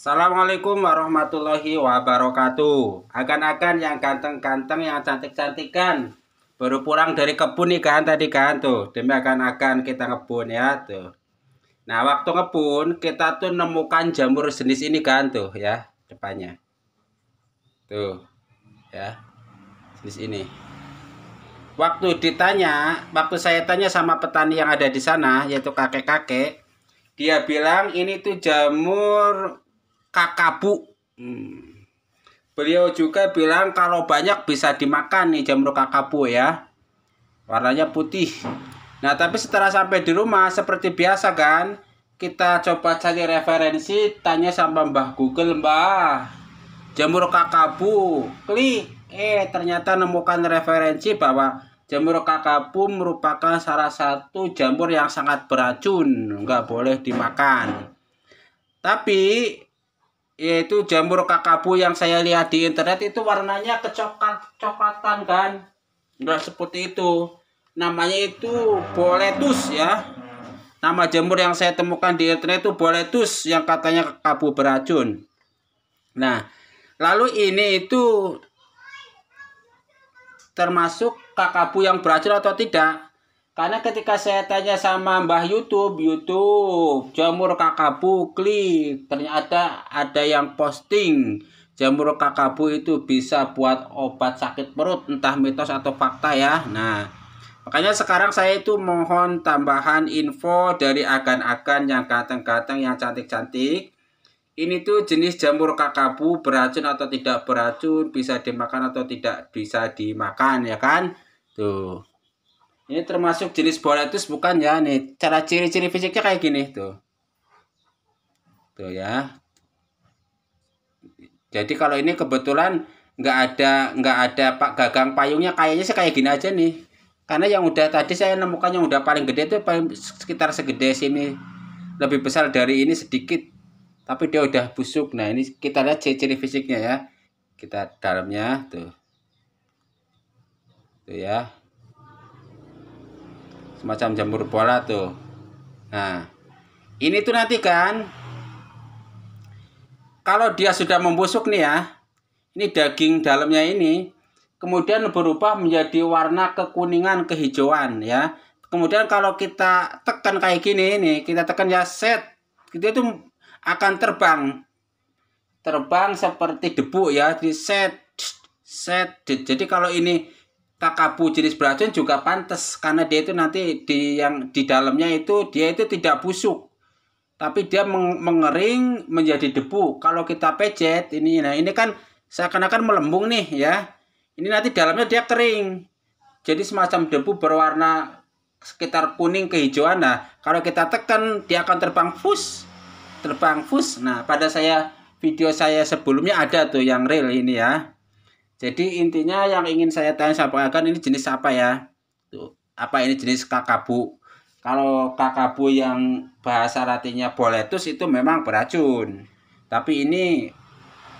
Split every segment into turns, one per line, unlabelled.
Assalamualaikum warahmatullahi wabarakatuh. Akan-akan yang ganteng-ganteng, yang cantik cantikan baru pulang dari kebun nih kan tadi kan tuh. Demi akan-akan kita ngebun ya tuh. Nah, waktu ngebun kita tuh nemukan jamur jenis ini kan tuh ya depannya. Tuh. Ya. Jenis ini. Waktu ditanya, waktu saya tanya sama petani yang ada di sana yaitu kakek-kakek, dia bilang ini tuh jamur kakabu. Hmm. Beliau juga bilang kalau banyak bisa dimakan nih jamur kakabu ya. Warnanya putih. Nah, tapi setelah sampai di rumah seperti biasa kan, kita coba cari referensi, tanya sama Mbah Google, Mbah. Jamur kakabu. Klik. Eh, ternyata nemukan referensi bahwa jamur kakabu merupakan salah satu jamur yang sangat beracun, nggak boleh dimakan. Tapi yaitu jamur kakabu yang saya lihat di internet itu warnanya kecoklat kan enggak seperti itu namanya itu boletus ya nama jamur yang saya temukan di internet itu boletus yang katanya kakapu beracun nah lalu ini itu termasuk kakabu yang beracun atau tidak karena ketika saya tanya sama Mbah YouTube, YouTube jamur kakabu klik, ternyata ada yang posting jamur kakabu itu bisa buat obat sakit perut, entah mitos atau fakta ya. Nah, makanya sekarang saya itu mohon tambahan info dari agan-agan yang kateng kateng yang cantik-cantik. Ini tuh jenis jamur kakabu beracun atau tidak beracun, bisa dimakan atau tidak bisa dimakan ya kan? Tuh. Ini termasuk jenis boletus bukan ya nih. Cara ciri-ciri fisiknya kayak gini tuh. Tuh ya. Jadi kalau ini kebetulan nggak ada nggak ada pak gagang payungnya kayaknya sih kayak gini aja nih. Karena yang udah tadi saya nemukan yang udah paling gede itu paling sekitar segede sini. Lebih besar dari ini sedikit. Tapi dia udah busuk. Nah, ini kita lihat ciri-ciri fisiknya ya. Kita dalamnya tuh. Tuh ya semacam jamur bola tuh nah ini tuh nanti kan kalau dia sudah membusuk nih ya ini daging dalamnya ini kemudian berubah menjadi warna kekuningan kehijauan ya kemudian kalau kita tekan kayak gini ini kita tekan ya set gitu itu akan terbang terbang seperti debu ya di set set jadi kalau ini Takabu jenis beracun juga pantas karena dia itu nanti di yang di dalamnya itu dia itu tidak busuk tapi dia mengering menjadi debu kalau kita pecet ini nah ini kan seakan-akan melembung nih ya ini nanti dalamnya dia kering jadi semacam debu berwarna sekitar kuning kehijauan nah kalau kita tekan dia akan terbang fus terbang fus nah pada saya video saya sebelumnya ada tuh yang real ini ya jadi intinya yang ingin saya tanya sampaikan ini jenis apa ya? Tuh, apa ini jenis kakabu? Kalau kakabu yang bahasa latinnya boletus itu memang beracun. Tapi ini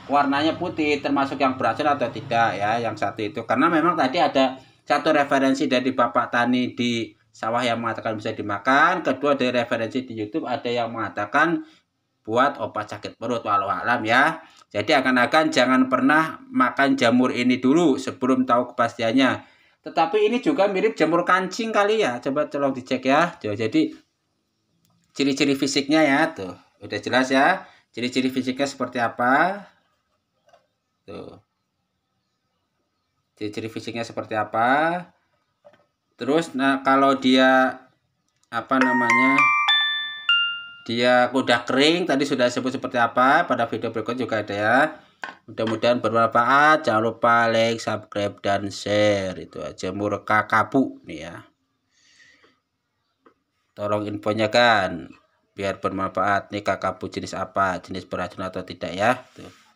warnanya putih termasuk yang beracun atau tidak ya yang satu itu. Karena memang tadi ada satu referensi dari Bapak Tani di sawah yang mengatakan bisa dimakan. Kedua dari referensi di YouTube ada yang mengatakan buat obat sakit perut walau alam ya. Jadi akan-akan jangan pernah makan jamur ini dulu sebelum tahu kepastiannya. Tetapi ini juga mirip jamur kancing kali ya. Coba tolong dicek ya. Jadi ciri-ciri fisiknya ya tuh. Udah jelas ya. Ciri-ciri fisiknya seperti apa? Tuh. Ciri-ciri fisiknya seperti apa? Terus nah kalau dia apa namanya? dia udah kering tadi sudah sebut seperti apa pada video berikut juga ada ya mudah-mudahan bermanfaat jangan lupa like subscribe dan share itu aja murka kapu nih ya tolong infonya kan biar bermanfaat nih kakak jenis apa jenis beracun atau tidak ya tuh